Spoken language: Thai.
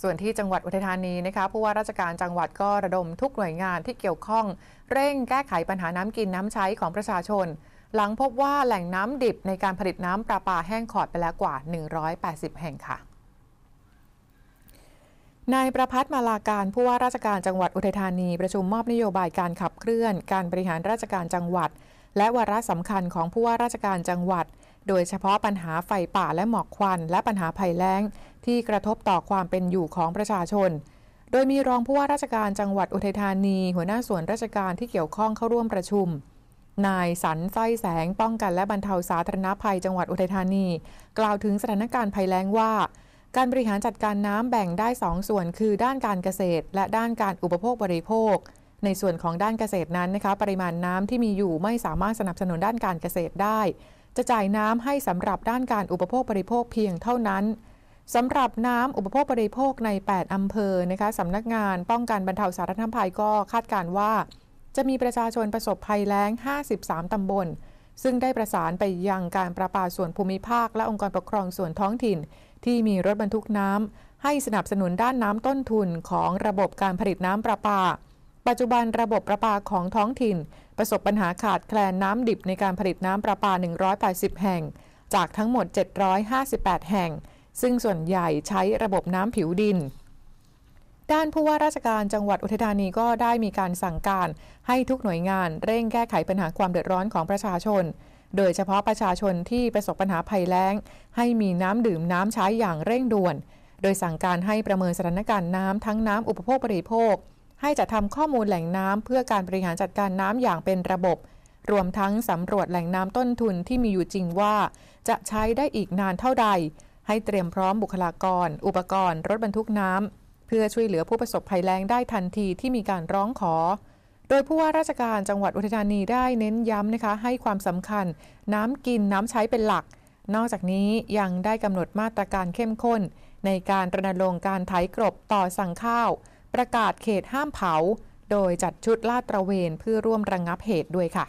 ส่วนที่จังหวัดอุทัยธานีนะคะผู้ว่าราชการจังหวัดก็ระดมทุกหน่วยงานที่เกี่ยวข้อง เร่งแก้ไขปัญหาน้ำกินน้ำใช้ของประชาชน หลังพบว่าแหล่งน้ำดิบในการผลิตน้ำประปาแห้งขอดไปแล้วกว่า 180 แห่งค่ะ นายประพัฒ์มาลาการผู้ว่าราชการจังหวัดอุทัยธานีประชุมมอบนโยบายการขับเคลื่อน การบริหารราชการจังหวัด และวาระสำคัญของผู้ว่าราชการจังหวัดโดยเฉพาะปัญหาไฟป่าและหมอกควัน และปัญหาภัยแล้งที่กระทบต่อความเป็นอยู่ของประชาชน โดยมีรองผู้ว่าราชการจังหวัดอุทัยธานี หัวหน้าส่วนราชการที่เกี่ยวข้องเข้าร่วมประชุม นายสันไส้แสงป้องกันและบรรเทาสาธารณภัย จังหวัดอุทัยธานี กล่าวถึงสถานการณ์ภัยแล้งว่า การบริหารจัดการน้ำแบ่งได้ 2 ส่วนคือด้านการเกษตร และด้านการอุปโภคบริโภค ในส่วนของด้านเกษตรนั้นนะคะ ปริมาณน้ำที่มีอยู่ไม่สามารถสนับสนุนด้านการเกษตรได้จะจ่ายน้ำให้สำหรับด้านการอุปโภคบริโภคเพียงเท่านั้น สำหรับน้ำอุปโภคบริโภคใน 8อำเภอ นะคะสำนักงานป้องกันบรรเทาสาธารณภัยก็คาดการว่า จะมีประชาชนประสบภัยแล้ง 53ตำบล ซึ่งได้ประสานไปยังการประปาส่วนภูมิภาคและองค์กรปกครองส่วนท้องถิ่น ที่มีรถบรรทุกน้ำให้สนับสนุนด้านน้ำต้นทุนของระบบการผลิตน้ำประปาปัจจุบันระบบประปาของท้องถิ่น ประสบปัญหาขาดแคลนน้ำดิบในการผลิตน้ำประปา 180 แห่ง จากทั้งหมด 758 แห่ง ซึ่งส่วนใหญ่ใช้ระบบน้ำผิวดิน ด้านผู้ว่าราชการจังหวัดอุทัยธานีก็ได้มีการสั่งการให้ทุกหน่วยงาน เร่งแก้ไขปัญหาความเดือดร้อนของประชาชน โดยเฉพาะประชาชนที่ประสบปัญหาภัยแล้ง ให้มีน้ำดื่มน้ำใช้อย่างเร่งด่วน โดยสั่งการให้ประเมินสถานการณ์น้ำทั้งน้ำอุปโภคบริโภคให้จัดทำข้อมูลแหล่งน้ำเพื่อการบริหารจัดการน้ำอย่างเป็นระบบ รวมทั้งสำรวจแหล่งน้ำต้นทุนที่มีอยู่จริงว่า จะใช้ได้อีกนานเท่าใด ให้เตรียมพร้อมบุคลากร อุปกรณ์ รถบรรทุกน้ำ เพื่อช่วยเหลือผู้ประสบภัยแล้งได้ทันทีที่มีการร้องขอ โดยผู้ว่าราชการจังหวัดอุทัยธานีได้เน้นย้ำนะคะ ให้ความสำคัญ น้ำกินน้ำใช้เป็นหลัก นอกจากนี้ยังได้กำหนดมาตรการเข้มข้น ในการรณรงค์การไถกรบต่อสั่งข้าวประกาศเขตห้ามเผา โดยจัดชุดลาดตระเวน เพื่อร่วมระงงับเหตุด้วยค่ะ